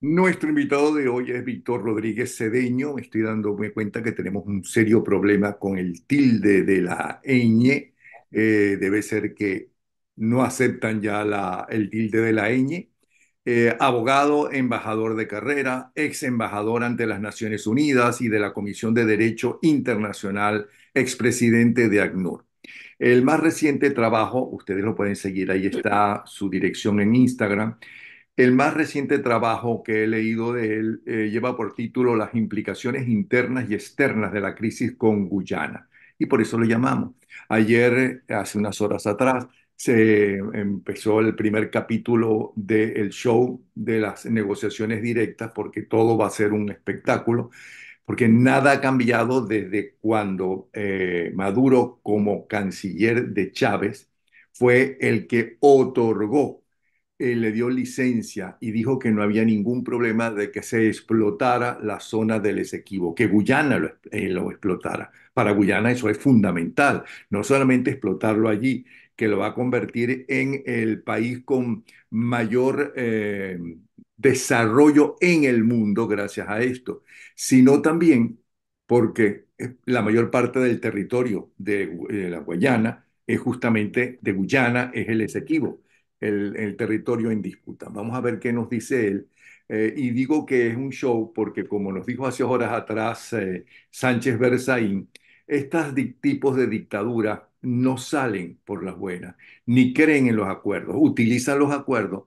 Nuestro invitado de hoy es Víctor Rodríguez Cedeño. Estoy dándome cuenta que tenemos un serio problema con el tilde de la ñ. Eh, debe ser que no aceptan ya la, el tilde de la ñ. Eh, abogado, embajador de carrera, ex embajador ante las Naciones Unidas y de la Comisión de Derecho Internacional, expresidente de ACNUR. El más reciente trabajo, ustedes lo pueden seguir, ahí está su dirección en Instagram, el más reciente trabajo que he leído de él eh, lleva por título Las implicaciones internas y externas de la crisis con Guyana, y por eso lo llamamos. Ayer, hace unas horas atrás, se empezó el primer capítulo del show de las negociaciones directas, porque todo va a ser un espectáculo, porque nada ha cambiado desde cuando eh, Maduro como canciller de Chávez fue el que otorgó eh, le dio licencia y dijo que no había ningún problema de que se explotara la zona del Esequibo, que Guyana lo, eh, explotara. Para Guyana eso es fundamental, no solamente explotarlo allí, que lo va a convertir en el país con mayor eh, desarrollo en el mundo gracias a esto, sino también porque la mayor parte del territorio de, de la Guyana es justamente de Guyana, es el Esequibo el, territorio en disputa. Vamos a ver qué nos dice él. Eh, y digo que es un show porque, como nos dijo hace horas atrás eh, Sánchez Berzaín, estos tipos de dictadura no salen por las buenas, ni creen en los acuerdos, utilizan los acuerdos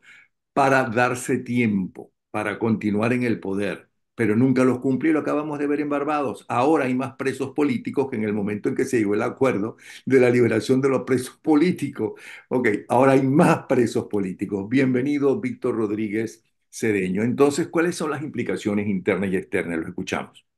para darse tiempo, para continuar en el poder pero nunca los cumplió y lo acabamos de ver en Barbados. Ahora hay más presos políticos que en el momento en que se llegó el acuerdo de la liberación de los presos políticos. Ok, ahora hay más presos políticos. Bienvenido, Víctor Rodríguez Cedeño. Entonces, ¿cuáles son las implicaciones internas y externas? lo escuchamos.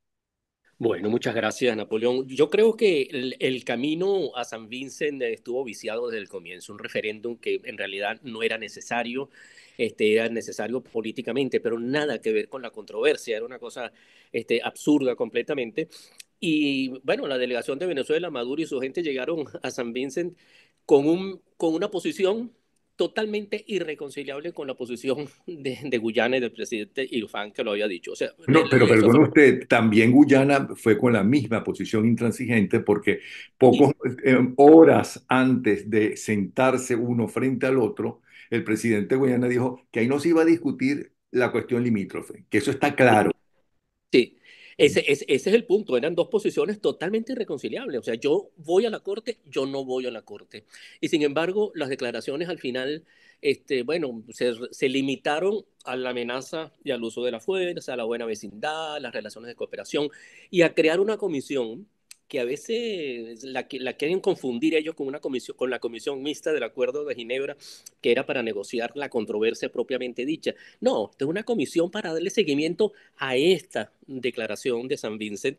Bueno, muchas gracias, Napoleón. Yo creo que el, camino a San Vincent estuvo viciado desde el comienzo, un referéndum que en realidad no era necesario, este, era necesario políticamente, pero nada que ver con la controversia, era una cosa este, absurda completamente. Y bueno, la delegación de Venezuela, Maduro y su gente llegaron a San Vincent con, un, con una posición totalmente irreconciliable con la posición de, Guyana y del presidente Irfan que lo había dicho. no, pero perdone usted, también Guyana fue con la misma posición intransigente porque pocas eh, em, horas antes de sentarse uno frente al otro, el presidente Guyana dijo que ahí no se iba a discutir la cuestión limítrofe, que eso está claro. Sí. Ese, es el punto, eran dos posiciones totalmente irreconciliables. O sea, yo voy a la corte, yo no voy a la corte. Y sin embargo, las declaraciones al final, este, bueno, se, se limitaron a la amenaza y al uso de la fuerza, a la buena vecindad, las relaciones de cooperación y a crear una comisión que a veces la, la quieren confundir ellos con, una comisión, con la comisión mixta del Acuerdo de Ginebra, que era para negociar la controversia propiamente dicha. No, es una comisión para darle seguimiento a esta declaración de San Vincent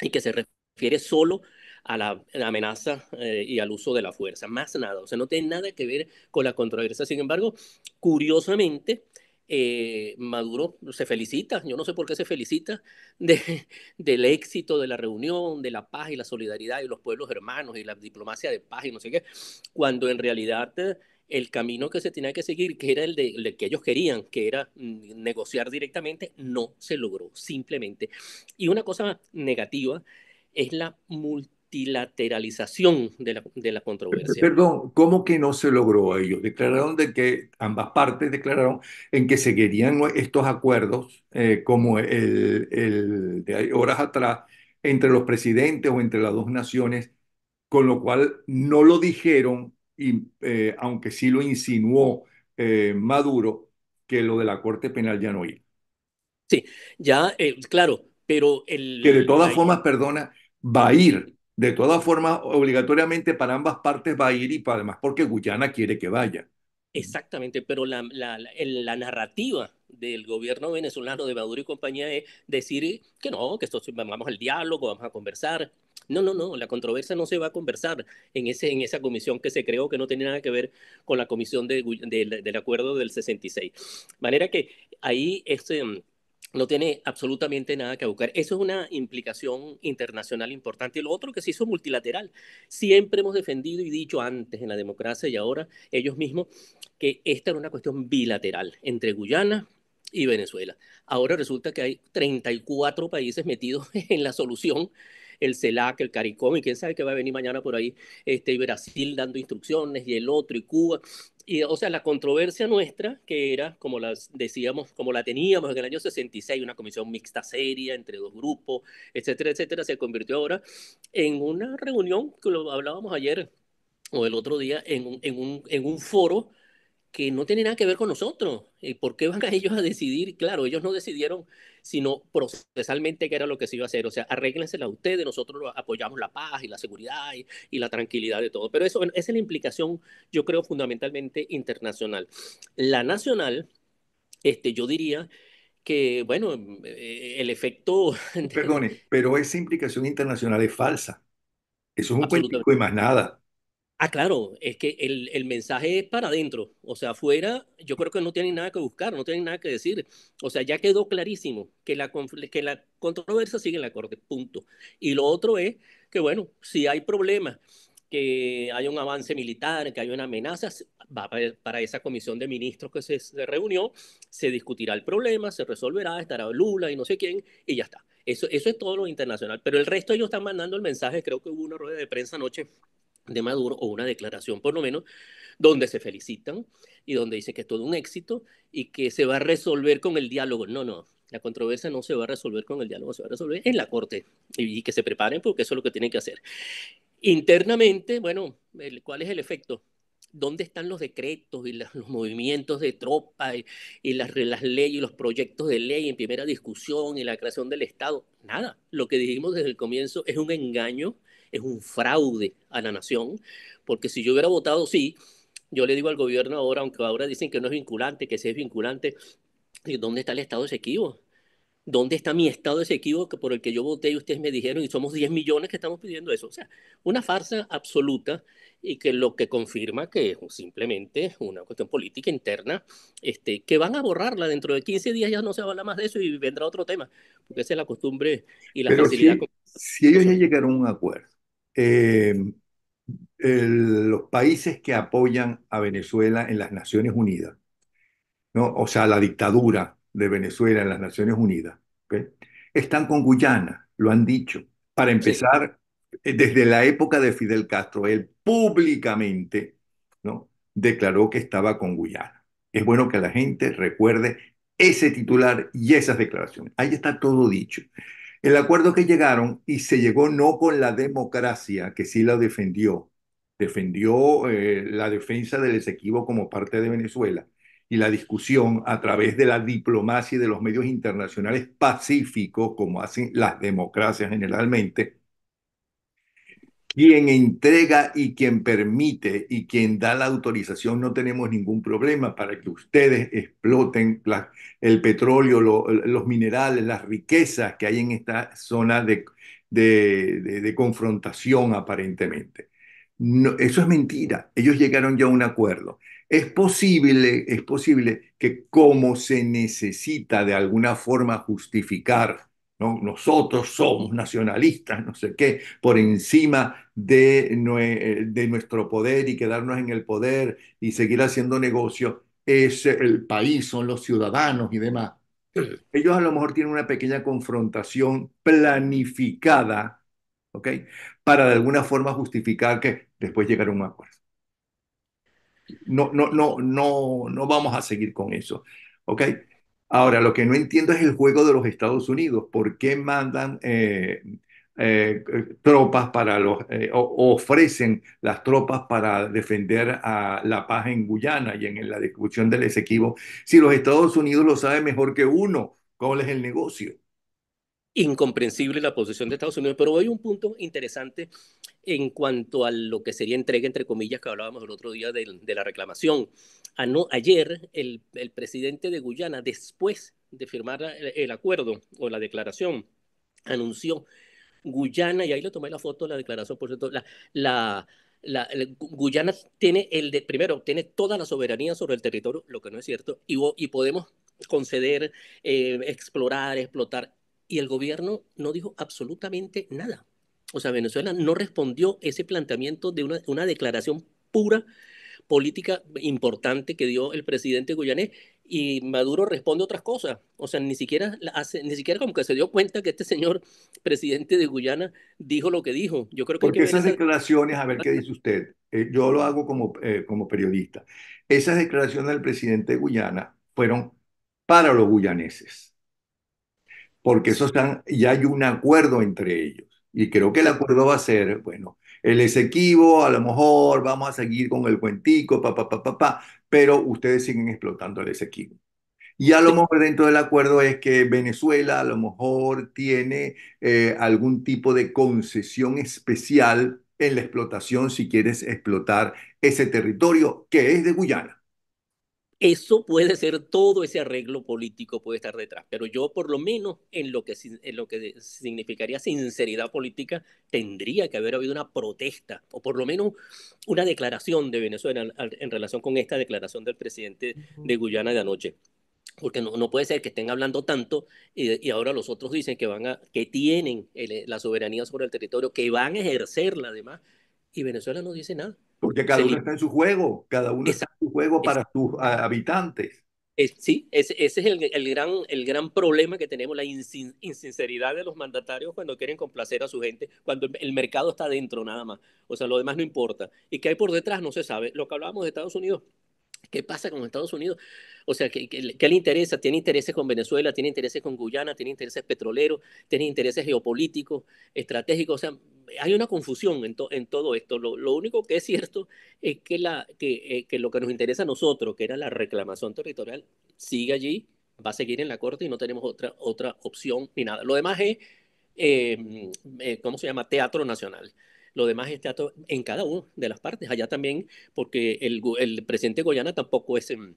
y que se refiere solo a la, amenaza eh, y al uso de la fuerza, más nada, o sea, no tiene nada que ver con la controversia. Sin embargo, curiosamente, eh, Maduro se felicita, yo no sé por qué se felicita, del éxito de la reunión, de la paz y la solidaridad y los pueblos hermanos y la diplomacia de paz y no sé qué, cuando en realidad eh, el camino que se tenía que seguir, que era el, de, el que ellos querían, que era mm, negociar directamente, no se logró, simplemente. Y una cosa negativa es la multitud multilateralización de la, de la controversia. Perdón, ¿cómo que no se logró ellos? Declararon de que ambas partes declararon en que seguirían estos acuerdos eh, como el, de horas atrás entre los presidentes o entre las dos naciones, con lo cual no lo dijeron, y, eh, aunque sí lo insinuó eh, Maduro, que lo de la Corte Penal ya no iba. Sí, ya, claro, pero el... Que de todas formas, perdona, va a ir de todas formas, obligatoriamente para ambas partes va a ir y además porque Guyana quiere que vaya. Exactamente, pero la, narrativa del gobierno venezolano de Maduro y compañía es decir que no, que esto, vamos al diálogo, vamos a conversar. No, no, no, la controversia no se va a conversar en, ese, en esa comisión que se creó, que no tiene nada que ver con la comisión del acuerdo del 66. De manera que ahí este, no tiene absolutamente nada que buscar. Eso es una implicación internacional importante. Y lo otro que se hizo multilateral. Siempre hemos defendido y dicho antes en la democracia y ahora ellos mismos que esta era una cuestión bilateral entre Guyana y Venezuela. Ahora resulta que hay 34 países metidos en la solución el CELAC, el CARICOM, y quién sabe qué va a venir mañana por ahí, este, y Brasil dando instrucciones, y el otro, y Cuba. Y, o sea, la controversia nuestra, que era, como las decíamos, como la teníamos en el año 66, una comisión mixta seria entre dos grupos, etcétera, etcétera, se convirtió ahora en una reunión que lo hablábamos ayer o el otro día en, un, en un foro que no tiene nada que ver con nosotros. ¿Y por qué van a ellos a decidir? Claro, ellos no decidieron, sino procesalmente qué era lo que se iba a hacer. O sea, arréglensela ustedes, nosotros apoyamos la paz y la seguridad y, la tranquilidad de todo. Pero eso, esa es la implicación, yo creo, fundamentalmente internacional. La nacional, este, yo diría que, bueno, eh, el efecto... Perdone, pero esa implicación internacional es falsa. Eso es un cuento y más nada. Ah, claro, es que el, mensaje es para adentro, o sea, afuera yo creo que no tienen nada que buscar, no tienen nada que decir, o sea, ya quedó clarísimo que la, que la controversia sigue en la Corte, punto. Y lo otro es que, bueno, si hay problemas, que hay un avance militar, que hay una amenaza, va para esa comisión de ministros que se, se reunió, se discutirá el problema, se resolverá, estará Lula y no sé quién, y ya está. Eso, eso es todo lo internacional, pero el resto ellos están mandando el mensaje, creo que hubo una rueda de prensa anoche de Maduro o una declaración por lo menos, donde se felicitan y donde dice que es todo un éxito y que se va a resolver con el diálogo. No, no, la controversia no se va a resolver con el diálogo, se va a resolver en la corte y, que se preparen porque eso es lo que tienen que hacer. Internamente, bueno, ¿cuál es el efecto? ¿Dónde están los decretos y los movimientos de tropa y, las, las leyes y los proyectos de ley en primera discusión y la creación del Estado? Nada. Lo que dijimos desde el comienzo es un engaño es un fraude a la nación, porque si yo hubiera votado sí, yo le digo al gobierno ahora, aunque ahora dicen que no es vinculante, que sí es vinculante, ¿dónde está el estado de ¿Dónde está mi estado de por el que yo voté y ustedes me dijeron y somos 10 millones que estamos pidiendo eso? O sea, una farsa absoluta y que lo que confirma que es simplemente una cuestión política interna, este, que van a borrarla dentro de 15 días, ya no se habla más de eso y vendrá otro tema, porque esa es la costumbre y la facilidad. Si, si ellos ya llegaron a un acuerdo, eh, los países que apoyan a Venezuela en las Naciones Unidas, ¿no? o sea, la dictadura de Venezuela en las Naciones Unidas, están con Guyana, lo han dicho. Para empezar, eh, desde la época de Fidel Castro, él públicamente declaró que estaba con Guyana. Es bueno que la gente recuerde ese titular y esas declaraciones. Ahí está todo dicho. El acuerdo que llegaron, y se llegó no con la democracia, que sí la defendió, defendió eh, la defensa del Esequibo como parte de Venezuela y la discusión a través de la diplomacia y de los medios internacionales pacíficos, como hacen las democracias generalmente, quien entrega y quien permite y quien da la autorización, no tenemos ningún problema para que ustedes exploten el petróleo, los minerales, las riquezas que hay en esta zona de, confrontación aparentemente. eso es mentira. Ellos llegaron ya a un acuerdo. Es posible, es posible que como se necesita de alguna forma justificar nosotros somos nacionalistas, no sé qué, por encima de, nuestro poder y quedarnos en el poder y seguir haciendo negocio. Es el país, son los ciudadanos y demás. Ellos a lo mejor tienen una pequeña confrontación planificada, ¿ok? Para de alguna forma justificar que después llegaron a un acuerdo. No, no, no, no, no vamos a seguir con eso, ¿ok? Ahora, lo que no entiendo es el juego de los Estados Unidos. ¿Por qué mandan eh, eh, tropas para los, eh, o, ofrecen las tropas para defender a la paz en Guyana y en, la discusión del Esequibo, si los Estados Unidos lo sabe mejor que uno? ¿Cuál es el negocio? incomprensible la posición de Estados Unidos, pero hay un punto interesante en cuanto a lo que sería entrega, entre comillas, que hablábamos el otro día de, la reclamación. A ah, no, ayer, el, presidente de Guyana, después de firmar el, acuerdo o la declaración, anunció Guyana, y ahí le tomé la foto, de la declaración, por cierto, la, la, Guyana tiene el primero, tiene toda la soberanía sobre el territorio, lo que no es cierto, y, y podemos conceder, eh, explorar, explotar y el gobierno no dijo absolutamente nada. O sea, Venezuela no respondió ese planteamiento de una, una declaración pura política importante que dio el presidente Guyanés y Maduro responde otras cosas. O sea, ni siquiera, hace, ni siquiera como que se dio cuenta que este señor presidente de Guyana dijo lo que dijo. Yo creo que Porque esas declaraciones, a... ver qué dice usted, eh, yo lo hago como, eh, como periodista, esas declaraciones del presidente de Guyana fueron para los guyaneses porque eso ya hay un acuerdo entre ellos. Y creo que el acuerdo va a ser, bueno, el Esequibo, a lo mejor vamos a seguir con el cuentico, pa, pa, pa, pa, pa, pero ustedes siguen explotando el Esequibo. Y a lo mejor dentro del acuerdo es que Venezuela a lo mejor tiene eh, algún tipo de concesión especial en la explotación si quieres explotar ese territorio que es de Guyana. Eso puede ser todo ese arreglo político puede estar detrás, pero yo por lo menos en lo que, en lo que significaría sinceridad política tendría que haber habido una protesta o por lo menos una declaración de Venezuela en, relación con esta declaración del presidente de Guyana de anoche porque no, puede ser que estén hablando tanto eh, y, ahora los otros dicen que van a que tienen eh, la soberanía sobre el territorio, que van a ejercerla además, y Venezuela no dice nada. Porque cada uno está en su juego, cada uno está en su juego para sus ah, habitantes. sí, ese, es el, gran, el gran problema que tenemos, la insinceridad de los mandatarios cuando quieren complacer a su gente, cuando el mercado está dentro nada más. O sea, lo demás no importa. ¿Y qué hay por detrás? No se sabe. Lo que hablábamos de Estados Unidos, ¿Qué pasa con Estados Unidos? O sea, ¿qué, qué, le interesa? Tiene intereses con Venezuela, tiene intereses con Guyana, tiene intereses petroleros, tiene intereses geopolíticos, estratégicos. O sea, hay una confusión en, todo esto. Lo, único que es cierto es que, la, eh, que, lo que nos interesa a nosotros, que era la reclamación territorial, sigue allí, va a seguir en la Corte y no tenemos otra, otra opción ni nada. Lo demás es, em, eh, ¿cómo se llama? Teatro Nacional. Lo demás es teatro en cada una de las partes, allá también, porque el, el presidente Goyana tampoco es... En, em,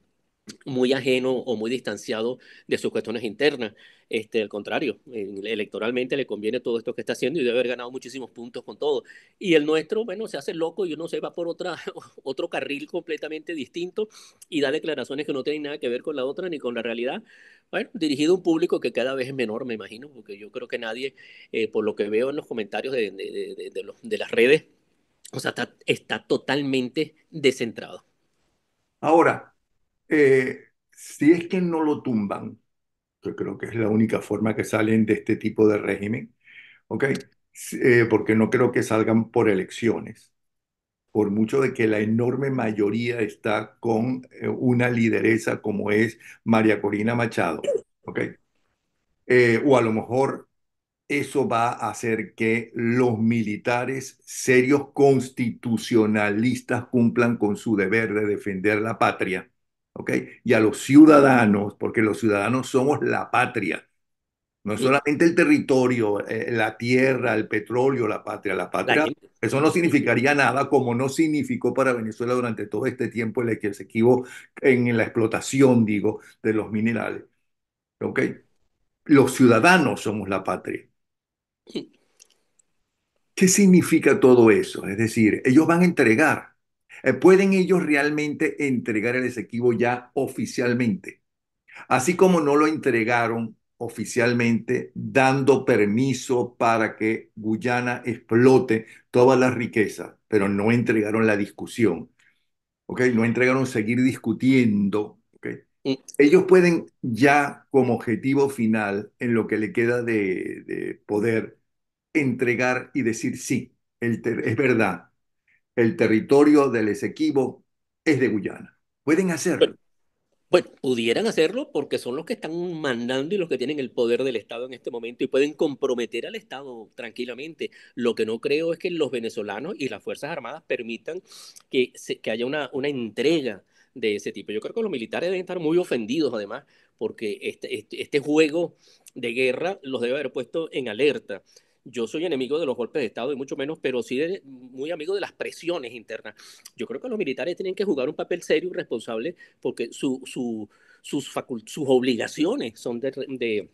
muy ajeno o muy distanciado de sus cuestiones internas. Este, al contrario, electoralmente le conviene todo esto que está haciendo y debe haber ganado muchísimos puntos con todo. Y el nuestro, bueno, se hace loco y uno se va por otra, otro carril completamente distinto y da declaraciones que no tienen nada que ver con la otra ni con la realidad. Bueno, dirigido a un público que cada vez es menor, me imagino, porque yo creo que nadie, eh, por lo que veo en los comentarios de, de, de, de las redes, o sea, está totalmente descentrado. Ahora, eh, si es que no lo tumban, yo creo que es la única forma que salen de este tipo de régimen, ¿ok? Eh, porque no creo que salgan por elecciones, por mucho de que la enorme mayoría está con eh, una lideresa como es María Corina Machado, ¿ok? o a lo mejor eso va a hacer que los militares serios constitucionalistas cumplan con su deber de defender la patria y a los ciudadanos, porque los ciudadanos somos la patria. No solamente el territorio, eh, la tierra, el petróleo, la patria, la patria. Eso no significaría nada como no significó para Venezuela durante todo este tiempo el que se en la explotación, digo, de los minerales. ¿Ok? Los ciudadanos somos la patria. ¿Qué significa todo eso? Es decir, ellos van a entregar eh, ¿Pueden ellos realmente entregar el Esequibo ya oficialmente? Así como no lo entregaron oficialmente, dando permiso para que Guyana explote todas las riquezas, pero no entregaron la discusión. ¿ok? No entregaron seguir discutiendo. ¿okay? Ellos pueden ya como objetivo final, en lo que le queda de, poder, entregar y decir, sí, es verdad, el territorio del Esequibo es de Guyana. Pueden hacerlo. Bueno, pudieran hacerlo porque son los que están mandando y los que tienen el poder del Estado en este momento y pueden comprometer al Estado tranquilamente. Lo que no creo es que los venezolanos y las Fuerzas Armadas permitan que, se, haya una, entrega de ese tipo. Yo creo que los militares deben estar muy ofendidos además porque este, este, este juego de guerra los debe haber puesto en alerta yo soy enemigo de los golpes de Estado y mucho menos, pero sí muy amigo de las presiones internas. Yo creo que los militares tienen que jugar un papel serio y responsable porque su, sus, sus obligaciones son de,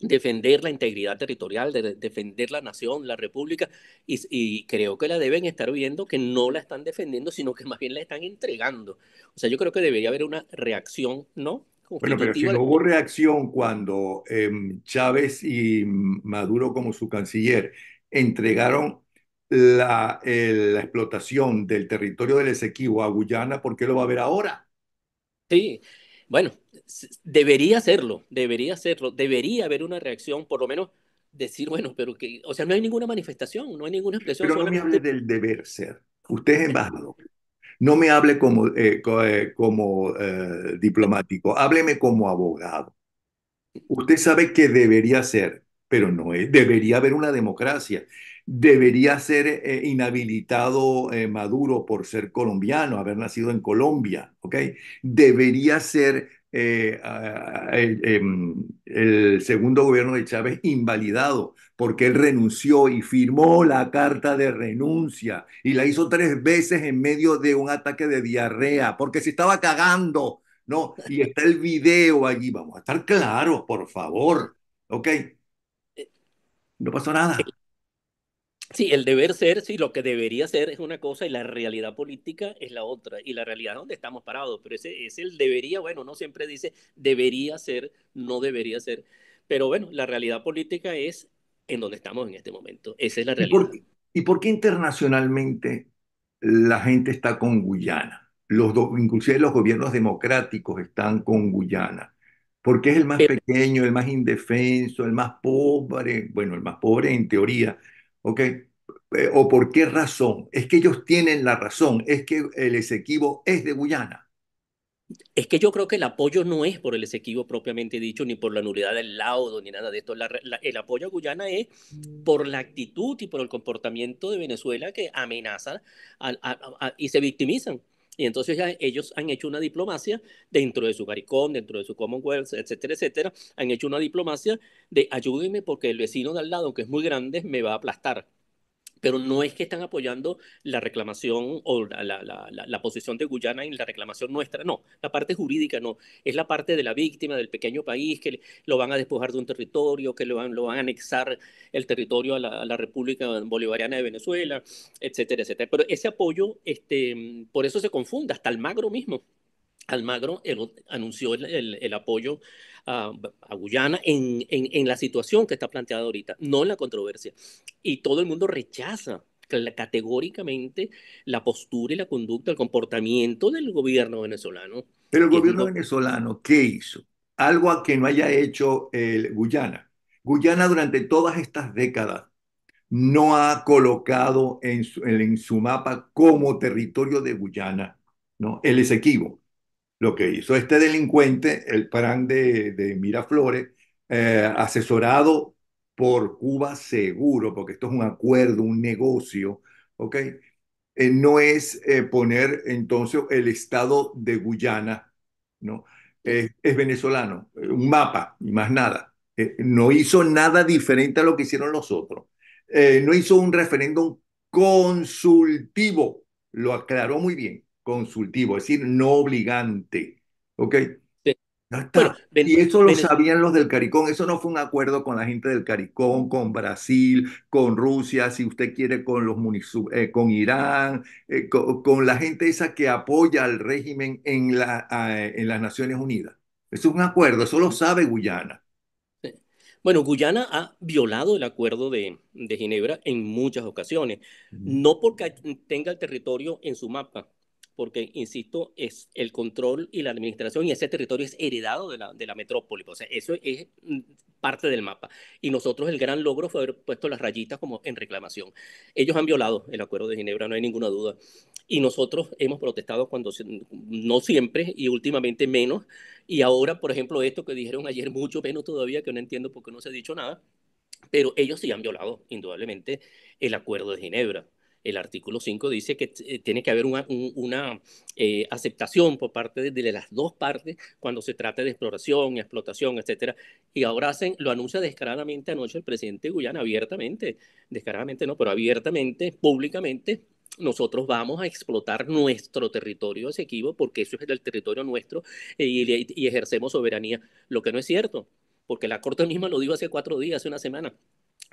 defender la integridad territorial, de defender la nación, la república, y, y, creo que la deben estar viendo que no la están defendiendo, sino que más bien la están entregando. O sea, yo creo que debería haber una reacción, ¿no? Bueno, pero si no hubo reacción cuando em, Chávez y Maduro como su canciller entregaron la, explotación del territorio del Esequibo a Guyana, ¿por qué lo va a haber ahora? Sí, bueno, debería hacerlo, debería hacerlo, debería haber una reacción, por lo menos decir, bueno, pero que, o sea, no hay ninguna manifestación, no hay ninguna expresión. Pero no me hable del deber ser, usted es embajador no me hable como, eh, eh, como eh, diplomático, hábleme como abogado. Usted sabe que debería ser, pero no es, debería haber una democracia. Debería ser inhabilitado Maduro por ser colombiano, haber nacido en Colombia, Debería ser em, el segundo gobierno de Chávez invalidado porque él renunció y firmó la carta de renuncia y la hizo tres veces en medio de un ataque de diarrea, porque se estaba cagando, ¿no? Y está el video allí, vamos a estar claros, por favor, ¿ok? No pasó nada. Sí, el deber ser, sí, lo que debería ser es una cosa y la realidad política es la otra. Y la realidad es donde estamos parados. Pero ese es el debería, bueno, no siempre dice debería ser, no debería ser. Pero bueno, la realidad política es en donde estamos en este momento. Esa es la realidad. ¿Y por, qué internacionalmente la gente está con Guyana? Los inclusive los gobiernos democráticos están con Guyana. Porque es el más pequeño, el más indefenso, el más pobre, bueno, el más pobre en teoría, ¿ok? Eh, ¿O por qué razón? Es que ellos tienen la razón, es que el Esequibo es de Guyana. Es que yo creo que el apoyo no es por el exequivo propiamente dicho, ni por la nulidad del laudo, ni nada de esto. el apoyo a Guyana es mm. por la actitud y por el comportamiento de Venezuela que amenaza y se victimizan. Y entonces ellos han hecho una diplomacia dentro de su Garicón, dentro de su Commonwealth, etcétera, etcétera. Han hecho una diplomacia de ayúdenme porque el vecino de al lado, que es muy grande, me va a aplastar pero no es que están apoyando la reclamación o la, posición de Guyana en la reclamación nuestra, no, la parte jurídica no, es la parte de la víctima, del pequeño país, que lo van a despojar de un territorio, que lo van, lo van a anexar el territorio a la, República Bolivariana de Venezuela, etcétera, etcétera. Pero ese apoyo, este, por eso se confunda, hasta el magro mismo. Almagro anunció el, apoyo a, Guyana en, la situación que está planteada ahorita, no en la controversia. Y todo el mundo rechaza categóricamente la postura y la conducta, el comportamiento del gobierno venezolano. Pero el gobierno venezolano, ¿qué hizo? Algo a que no haya hecho el Guyana. Guyana durante todas estas décadas no ha colocado en su, mapa como territorio de Guyana ¿no? el Esequibo lo que hizo este delincuente, el Parán de, Miraflores, eh, asesorado por Cuba Seguro, porque esto es un acuerdo, un negocio, ¿ok? Eh, no es eh, poner entonces el estado de Guyana, ¿no? es venezolano, un mapa y más nada. no hizo nada diferente a lo que hicieron los otros. no hizo un referéndum consultivo, lo aclaró muy bien consultivo, es decir, no obligante. ¿Ok? y eso lo sabían los del Caricón, eso no fue un acuerdo con la gente del Caricón, con Brasil, con Rusia, si usted quiere, con, los eh, con Irán, eh, con, la gente esa que apoya al régimen en, las Naciones Unidas. es un acuerdo, eso lo sabe Guyana. Bueno, Guyana ha violado el acuerdo de, Ginebra en muchas ocasiones, no porque tenga el territorio en su mapa, porque, insisto, es el control y la administración y ese territorio es heredado de la, de metrópoli. Pues, o sea, eso es mm, parte del mapa. Y nosotros el gran logro fue haber puesto las rayitas como en reclamación. Ellos han violado el Acuerdo de Ginebra, no hay ninguna duda. Y nosotros hemos protestado cuando no siempre y últimamente menos. Y ahora, por ejemplo, esto que dijeron ayer mucho menos todavía, que no entiendo por qué no se ha dicho nada, pero ellos sí han violado indudablemente el Acuerdo de Ginebra el artículo 5 dice que eh, tiene que haber una, eh, aceptación por parte de, las dos partes cuando se trata de exploración, explotación, etcétera. Y ahora hacen, lo anuncia descaradamente anoche el presidente Guyana, abiertamente, descaradamente no, pero abiertamente, públicamente, nosotros vamos a explotar nuestro territorio esequivo porque eso es el territorio nuestro eh, y, y, ejercemos soberanía, lo que no es cierto, porque la Corte misma lo dijo hace cuatro días, hace una semana.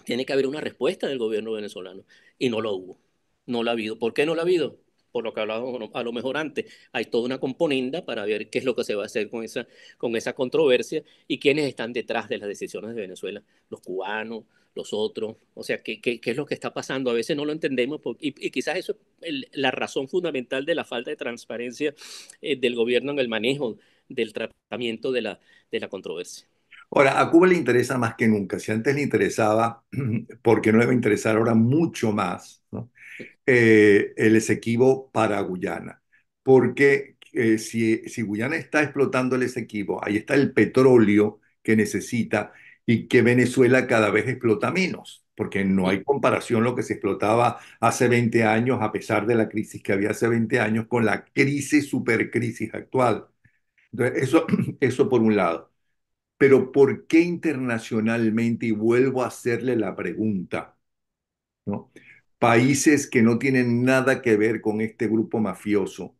Tiene que haber una respuesta del gobierno venezolano y no lo hubo. No la ha habido. ¿Por qué no la ha habido? Por lo que hablábamos a lo mejor antes. Hay toda una componenda para ver qué es lo que se va a hacer con esa, con esa controversia y quiénes están detrás de las decisiones de Venezuela. Los cubanos, los otros. O sea, ¿qué, qué, es lo que está pasando? A veces no lo entendemos y, quizás eso es la razón fundamental de la falta de transparencia eh, del gobierno en el manejo del tratamiento de la, de la controversia. Ahora, a Cuba le interesa más que nunca. Si antes le interesaba, porque no le va a interesar ahora mucho más, ¿no? Eh, el Esequibo para Guyana, porque eh, si, si, Guyana está explotando el Esequibo, ahí está el petróleo que necesita y que Venezuela cada vez explota menos, porque no hay comparación lo que se explotaba hace 20 años, a pesar de la crisis que había hace 20 años, con la crisis, supercrisis actual. Entonces, eso, eso por un lado. Pero ¿por qué internacionalmente? Y vuelvo a hacerle la pregunta, ¿no? países que no tienen nada que ver con este grupo mafioso,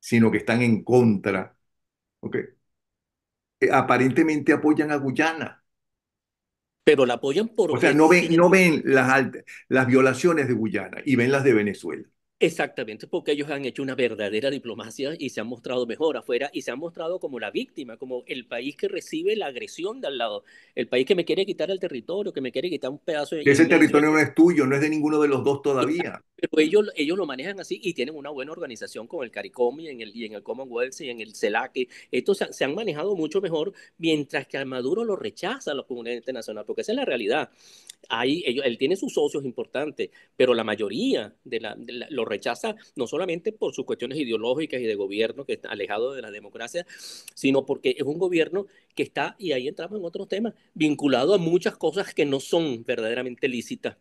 sino que están en contra, eh, aparentemente apoyan a Guyana. Pero la apoyan por... O sea, no ven, las, las violaciones de Guyana y ven las de Venezuela. Exactamente, porque ellos han hecho una verdadera diplomacia y se han mostrado mejor afuera y se han mostrado como la víctima, como el país que recibe la agresión de al lado, el país que me quiere quitar el territorio, que me quiere quitar un pedazo de... Ese territorio no es tuyo, no es de ninguno de los dos todavía. Pero ellos, ellos lo manejan así y tienen una buena organización con el CARICOM y en el, y en el Commonwealth y en el CELAC. Estos se, han manejado mucho mejor, mientras que a Maduro lo rechaza los comunidad internacional, porque esa es la realidad. Ahí, él tiene sus socios importantes, pero la mayoría de la, lo rechaza no solamente por sus cuestiones ideológicas y de gobierno que está alejado de la democracia, sino porque es un gobierno que está, y ahí entramos en otros temas, vinculado a muchas cosas que no son verdaderamente lícitas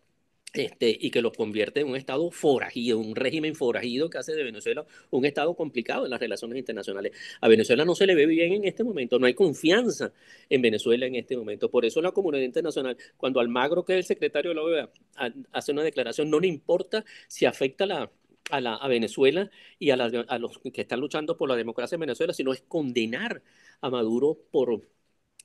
este, y que los convierte en un Estado forajido, un régimen forajido que hace de Venezuela un Estado complicado en las relaciones internacionales. A Venezuela no se le ve bien en este momento, no hay confianza en Venezuela en este momento. Por eso la comunidad internacional, cuando Almagro, que es el secretario de la OEA, hace una declaración, no le importa si afecta a, la, Venezuela y a, los que están luchando por la democracia en Venezuela, sino es condenar a Maduro por,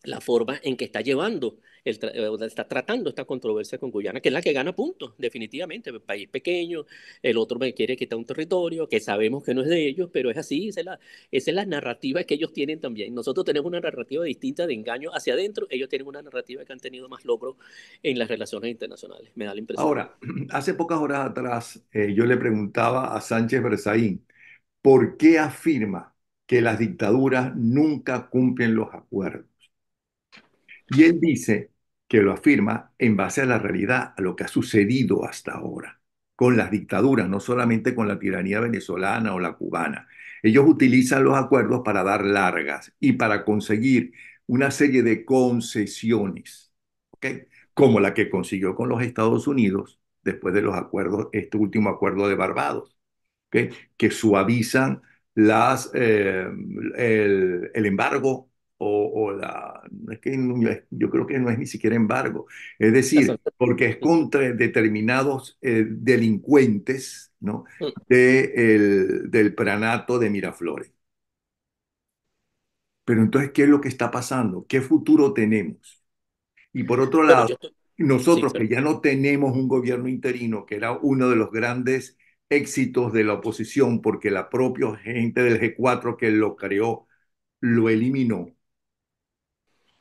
la forma en que está llevando, el eh, está tratando esta controversia con Guyana, que es la que gana puntos, definitivamente. El país pequeño, el otro me quiere quitar un territorio, que sabemos que no es de ellos, pero es así, esa es la, es la narrativa que ellos tienen también. Nosotros tenemos una narrativa distinta de engaño hacia adentro, ellos tienen una narrativa que han tenido más logro en las relaciones internacionales, me da la impresión. Ahora, hace pocas horas atrás eh, yo le preguntaba a Sánchez Berzaín, ¿por qué afirma que las dictaduras nunca cumplen los acuerdos? Y él dice que lo afirma en base a la realidad, a lo que ha sucedido hasta ahora, con las dictaduras, no solamente con la tiranía venezolana o la cubana. Ellos utilizan los acuerdos para dar largas y para conseguir una serie de concesiones, como la que consiguió con los Estados Unidos después de los acuerdos, este último acuerdo de Barbados, que suavizan las, eh, el, el embargo o, la, yo creo que no es ni siquiera embargo, es decir, porque es contra determinados eh, delincuentes ¿no? Mm. de, el, del pranato de Miraflores. Pero entonces, ¿qué es lo que está pasando? ¿Qué futuro tenemos? Y por otro lado, nosotros que ya no tenemos un gobierno interino, que era uno de los grandes éxitos de la oposición, porque la propia gente del G4 que lo creó lo eliminó,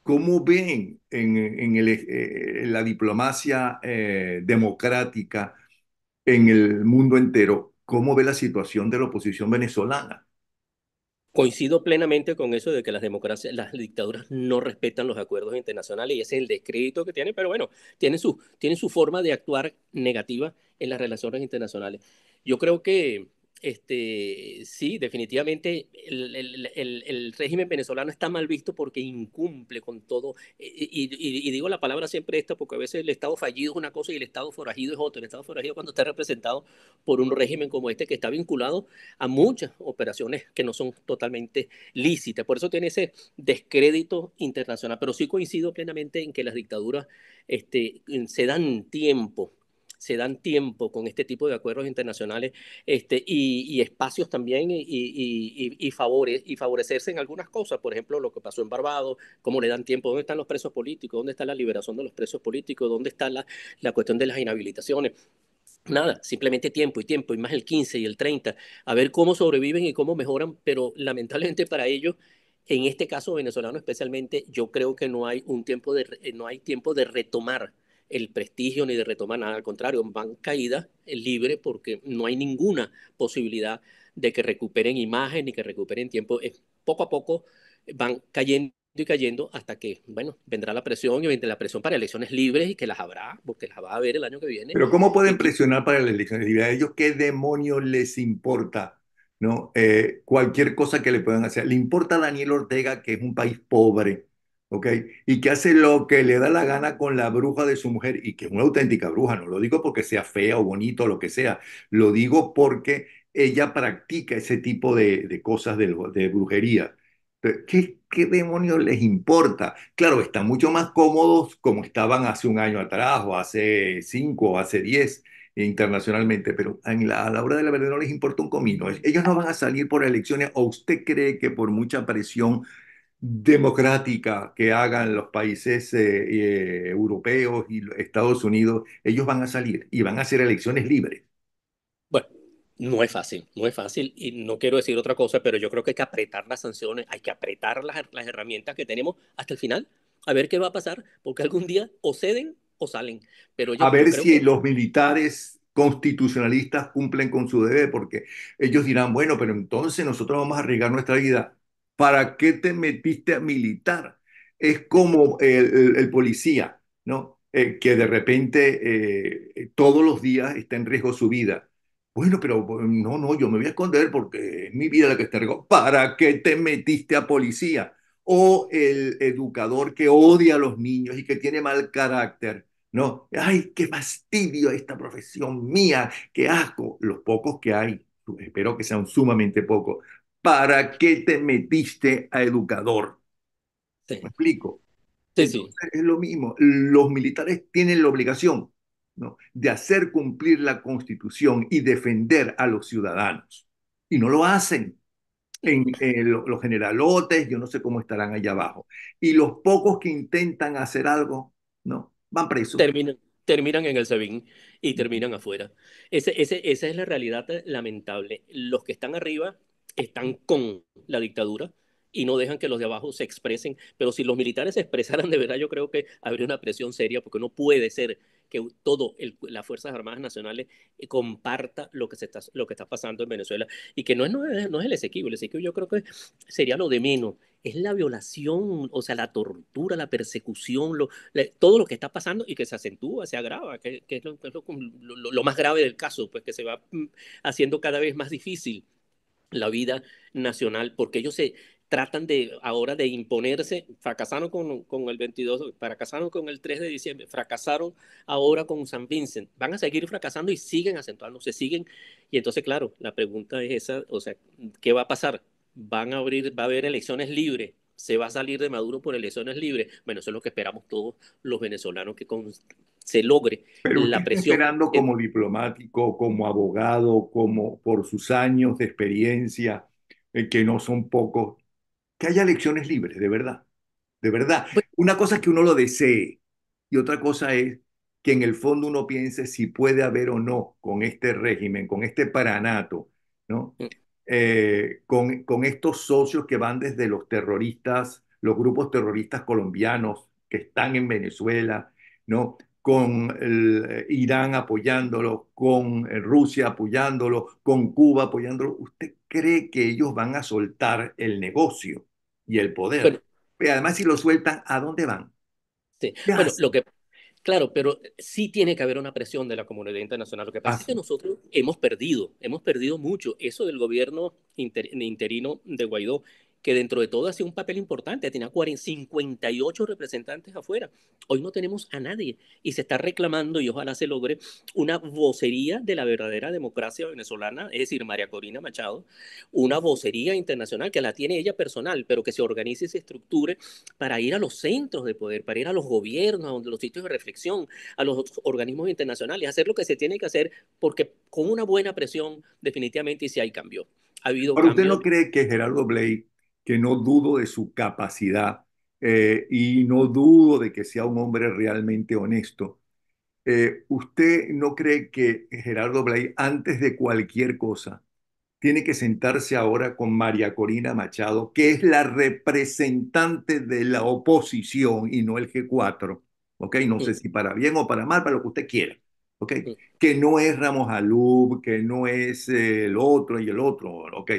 ¿Cómo ven en, eh, eh, la diplomacia eh, democrática en el mundo entero? ¿Cómo ve la situación de la oposición venezolana? Coincido plenamente con eso de que las democracias, las dictaduras no respetan los acuerdos internacionales y ese es el descrédito que tienen, pero bueno, tienen su, tienen su forma de actuar negativa en las relaciones internacionales. Yo creo que este, sí, definitivamente el, régimen venezolano está mal visto porque incumple con todo. E, e, y, digo la palabra siempre esta porque a veces el Estado fallido es una cosa y el Estado forajido es otra. El Estado forajido cuando está representado por un régimen como este que está vinculado a muchas operaciones que no son totalmente lícitas. Por eso tiene ese descrédito internacional. Pero sí coincido plenamente en que las dictaduras este, se dan tiempo se dan tiempo con este tipo de acuerdos internacionales este, y, espacios también y, favorecerse en algunas cosas, por ejemplo, lo que pasó en Barbados, cómo le dan tiempo, dónde están los presos políticos, dónde está la liberación de los presos políticos, dónde está la, cuestión de las inhabilitaciones. Nada, simplemente tiempo y tiempo, y más el 15 y el 30, a ver cómo sobreviven y cómo mejoran, pero lamentablemente para ellos en este caso venezolano especialmente, yo creo que no hay un tiempo de no hay tiempo de retomar el prestigio ni de retomar nada, al contrario, van caídas eh, libres porque no hay ninguna posibilidad de que recuperen imagen ni que recuperen tiempo. Es, poco a poco eh, van cayendo y cayendo hasta que, bueno, vendrá la presión y vendrá la presión para elecciones libres y que las habrá, porque las va a haber el año que viene. Pero ¿cómo pueden presionar para las elecciones libres? ¿A ellos qué demonios les importa? ¿No? Eh, cualquier cosa que le puedan hacer. Le importa a Daniel Ortega que es un país pobre, ¿ok? Y que hace lo que le da la gana con la bruja de su mujer, y que es una auténtica bruja, no lo digo porque sea fea o bonito o lo que sea, lo digo porque ella practica ese tipo de, de cosas de, de brujería. ¿qué, ¿Qué demonios les importa? Claro, están mucho más cómodos como estaban hace un año atrás, o hace cinco, o hace diez internacionalmente, pero en la, a la hora de la verdad no les importa un comino. Ellos no van a salir por elecciones o usted cree que por mucha presión democrática que hagan los países eh, eh, europeos y Estados Unidos, ellos van a salir y van a hacer elecciones libres. Bueno, no es fácil, no es fácil y no quiero decir otra cosa, pero yo creo que hay que apretar las sanciones, hay que apretar las, herramientas que tenemos hasta el final, a ver qué va a pasar, porque algún día o ceden o salen. Pero a ver si los militares constitucionalistas cumplen con su deber, porque ellos dirán, bueno, pero entonces nosotros vamos a arriesgar nuestra vida. ¿Para qué te metiste a militar? Es como el, policía, ¿no? Eh, que de repente eh, todos los días está en riesgo su vida. Bueno, pero no, no, yo me voy a esconder porque es mi vida la que está en riesgo. ¿Para qué te metiste a policía? O el educador que odia a los niños y que tiene mal carácter. No, ay, qué fastidio esta profesión mía, qué asco. Los pocos que hay, espero que sean sumamente pocos, ¿para qué te metiste a educador? ¿Me explico? Es lo mismo, los militares tienen la obligación de hacer cumplir la constitución y defender a los ciudadanos, y no lo hacen. En, eh, los generalotes, yo no sé cómo estarán allá abajo. Y los pocos que intentan hacer algo, ¿no? Van presos. Terminan, terminan en el Sabín y terminan afuera. esa es la realidad lamentable. Los que están arriba están con la dictadura y no dejan que los de abajo se expresen. Pero si los militares se expresaran de verdad, yo creo que habría una presión seria, porque no puede ser que todo el, las Fuerzas Armadas Nacionales eh, comparta lo que, se está, lo que está pasando en Venezuela y que no es, no es, el Esequibo, el Esequibo yo creo que sería lo de menos, es la violación, o sea, la tortura, la persecución, todo lo que está pasando y que se acentúa, se agrava, que, es, lo, más grave del caso, pues que se va mm, haciendo cada vez más difícil la vida nacional, porque ellos se tratan de ahora de imponerse, fracasaron con, el 22, fracasaron con el 3 de diciembre, fracasaron ahora con San Vincent, van a seguir fracasando y siguen acentuando, se siguen, y entonces claro, la pregunta es esa, o sea, ¿qué va a pasar? Van a abrir, va a haber elecciones libres, se va a salir de Maduro por elecciones libres. Bueno, eso es lo que esperamos todos los venezolanos que se logre Pero la presión. esperando como diplomático, como abogado, como por sus años de experiencia, eh, que no son pocos, que haya elecciones libres, de verdad. De verdad. Pues Una cosa es que uno lo desee y otra cosa es que en el fondo uno piense si puede haber o no con este régimen, con este paranato, ¿no? Mm. Eh, con, estos socios que van desde los terroristas, los grupos terroristas colombianos que están en Venezuela, ¿no? con Irán apoyándolo, con Rusia apoyándolo, con Cuba apoyándolo. ¿Usted cree que ellos van a soltar el negocio y el poder? y Además, si lo sueltan, ¿a dónde van? Sí. Bueno, lo que, Claro, pero sí tiene que haber una presión de la comunidad internacional. Lo que pasa es que nosotros hemos perdido, hemos perdido mucho. Eso del gobierno interino de Guaidó que dentro de todo hacía un papel importante, tenía 58 representantes afuera. Hoy no tenemos a nadie y se está reclamando, y ojalá se logre, una vocería de la verdadera democracia venezolana, es decir, María Corina Machado, una vocería internacional que la tiene ella personal, pero que se organice y se estructure para ir a los centros de poder, para ir a los gobiernos, a los sitios de reflexión, a los organismos internacionales, hacer lo que se tiene que hacer, porque con una buena presión definitivamente y si hay cambio. Ha habido usted no cree que Gerardo Blake que no dudo de su capacidad eh, y no dudo de que sea un hombre realmente honesto. Eh, ¿Usted no cree que Gerardo Blay, antes de cualquier cosa, tiene que sentarse ahora con María Corina Machado, que es la representante de la oposición y no el G4? ¿Ok? No sé si para bien o para mal, para lo que usted quiera. ¿Ok? Que no es Ramos Alub, que no es eh, el otro y el otro. ¿Ok?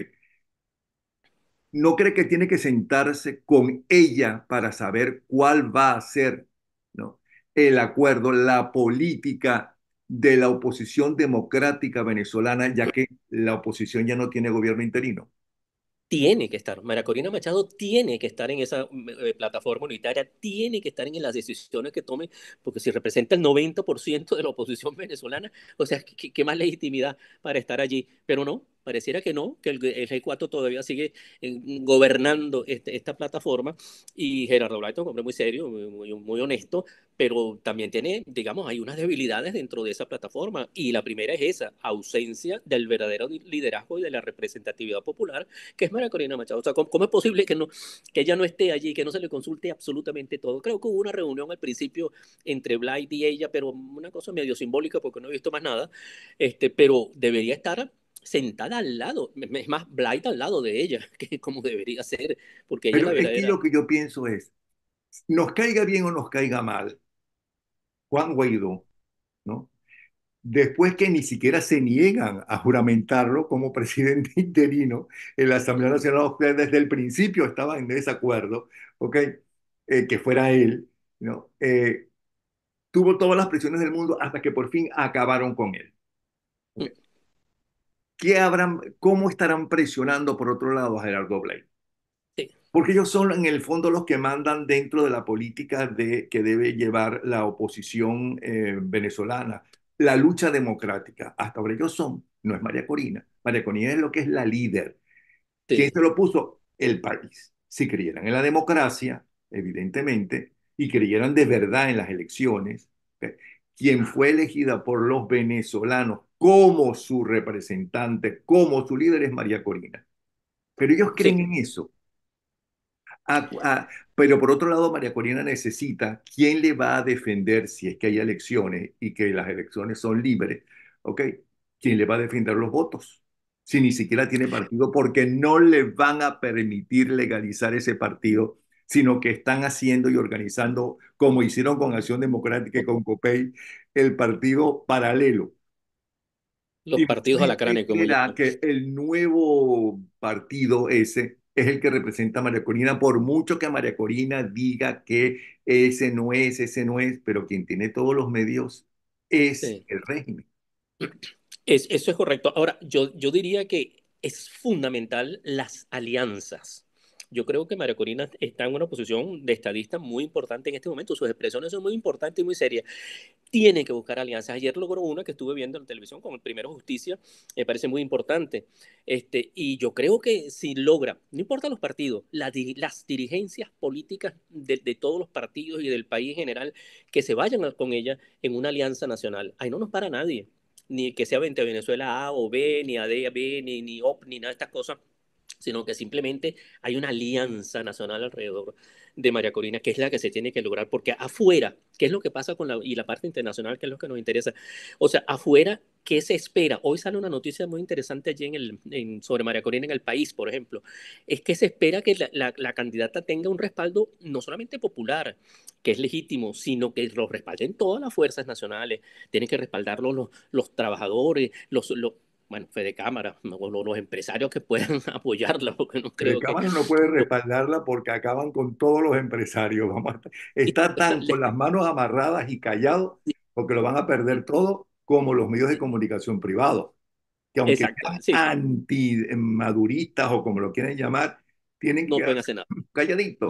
no cree que tiene que sentarse con ella para saber cuál va a ser ¿no? el acuerdo, la política de la oposición democrática venezolana, ya que la oposición ya no tiene gobierno interino tiene que estar, María Machado tiene que estar en esa mm, eh, plataforma unitaria, tiene que estar en las decisiones que tome, porque si representa el 90% de la oposición venezolana, o sea, ¿qué, más legitimidad para estar allí? Pero no, pareciera que no, que el, G4 todavía sigue eh, gobernando este, esta plataforma y Gerardo Blayton, un hombre muy serio, muy, honesto, pero también tiene, digamos, hay unas debilidades dentro de esa plataforma y la primera es esa, ausencia del verdadero liderazgo y de la representatividad popular, que es María Corina Machado. O sea, ¿cómo, es posible que, no, que ella no esté allí, que no se le consulte absolutamente todo? Creo que hubo una reunión al principio entre Blight y ella, pero una cosa medio simbólica porque no he visto más nada, este, pero debería estar sentada al lado, es más, Blight al lado de ella, que como debería ser, porque ella pero la lo que yo pienso es, nos caiga bien o nos caiga mal, Juan Guaidó, ¿no? después que ni siquiera se niegan a juramentarlo como presidente interino en la Asamblea Nacional, desde el principio estaban en desacuerdo, ¿ok? Eh, que fuera él, ¿no? Eh, tuvo todas las presiones del mundo hasta que por fin acabaron con él. ¿Qué ¿Cómo estarán presionando por otro lado a Gerardo Blay? porque ellos son en el fondo los que mandan dentro de la política de, que debe llevar la oposición eh, venezolana, la lucha democrática. Hasta ahora ellos son, no es María Corina. María Corina es lo que es la líder. ¿Quién se lo puso? El país. Si creyeran en la democracia, evidentemente, y creyeran de verdad en las elecciones, ¿eh? quien fue elegida por los venezolanos como su representante, como su líder es María Corina. Pero ellos creen en eso pero por otro lado, María Corina necesita quién le va a defender si es que hay elecciones y que las elecciones son libres, ¿ok? ¿Quién le va a defender los votos? Si ni siquiera tiene partido, porque no le van a permitir legalizar ese partido, sino que están haciendo y organizando, como hicieron con Acción Democrática y con COPEI, el partido paralelo. Los y partidos alacranes. Que, que el nuevo partido ese es el que representa a María Corina, por mucho que a María Corina diga que ese no es, ese no es, pero quien tiene todos los medios es el régimen. Es, eso es correcto. Ahora, yo, yo diría que es fundamental las alianzas yo creo que María Corina está en una posición de estadista muy importante en este momento. Sus expresiones son muy importantes y muy serias. Tiene que buscar alianzas. Ayer logró una que estuve viendo en televisión con el Primero Justicia, me parece muy importante. Este, y yo creo que si logra, no importa los partidos, las dirigencias políticas de, todos los partidos y del país en general, que se vayan con ella en una alianza nacional. Ahí no nos para nadie ni que sea 20 Venezuela A o B, ni AD, B, ni, ni OP, ni nada de estas cosas sino que simplemente hay una alianza nacional alrededor de María Corina, que es la que se tiene que lograr, porque afuera, ¿qué es lo que pasa con la, y la parte internacional, que es lo que nos interesa? O sea, afuera, ¿qué se espera? Hoy sale una noticia muy interesante allí en el, sobre María Corina en el país, por ejemplo, es que se espera que la, candidata tenga un respaldo no solamente popular, que es legítimo, sino que lo respalden todas las fuerzas nacionales, tienen que respaldarlo los, los trabajadores, los bueno, fue de Cámara, o los empresarios que puedan apoyarla, porque no creo Fede Cámara no puede respaldarla porque acaban con todos los empresarios. Está tan con las manos amarradas y callado porque lo van a perder todo como los medios de comunicación privados, que aunque sean anti antimaduristas o como lo quieren llamar, tienen que... hacer Calladito.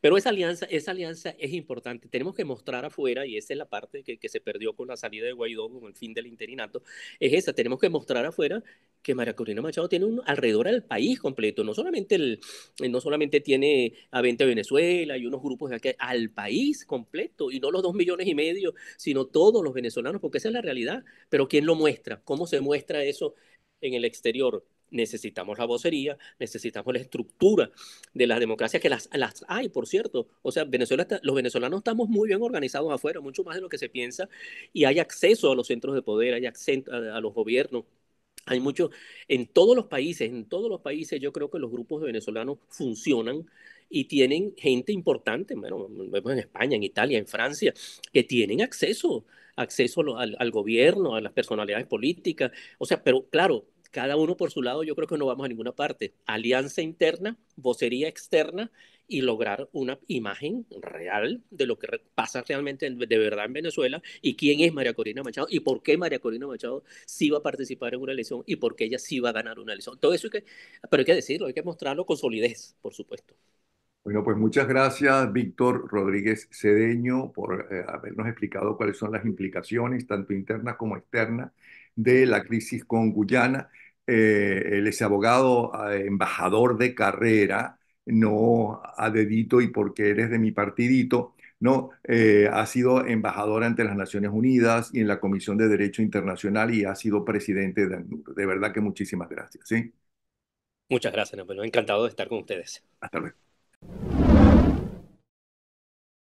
Pero esa alianza, esa alianza es importante. Tenemos que mostrar afuera, y esa es la parte que, se perdió con la salida de Guaidó, con el fin del interinato, es esa. Tenemos que mostrar afuera que María Corina Machado tiene un alrededor del país completo. No solamente, el, no solamente tiene a 20 Venezuela y unos grupos de aquí, al país completo, y no los dos millones y medio, sino todos los venezolanos, porque esa es la realidad. Pero ¿quién lo muestra? ¿Cómo se muestra eso en el exterior? necesitamos la vocería, necesitamos la estructura de las democracias, que las, hay, por cierto. O sea, Venezuela los venezolanos estamos muy bien organizados afuera, mucho más de lo que se piensa, y hay acceso a los centros de poder, hay acceso a, los gobiernos. Hay mucho en todos los países, en todos los países yo creo que los grupos de venezolanos funcionan y tienen gente importante, bueno, vemos en España, en Italia, en Francia, que tienen acceso, acceso al gobierno, a las personalidades políticas, o sea, pero claro, cada uno por su lado, yo creo que no vamos a ninguna parte. Alianza interna, vocería externa y lograr una imagen real de lo que pasa realmente de verdad en Venezuela y quién es María Corina Machado y por qué María Corina Machado sí va a participar en una elección y por qué ella sí va a ganar una elección. Todo eso hay que, pero hay que decirlo, hay que mostrarlo con solidez, por supuesto. Bueno, pues muchas gracias, Víctor Rodríguez Cedeño, por eh, habernos explicado cuáles son las implicaciones, tanto internas como externas, de la crisis con Guyana. Eh, el él abogado, eh, embajador de carrera, no a dedito y porque eres de mi partidito, no, eh, ha sido embajador ante las Naciones Unidas y en la Comisión de Derecho Internacional y ha sido presidente de De verdad que muchísimas gracias. ¿sí? Muchas gracias, Encantado de estar con ustedes. Hasta luego.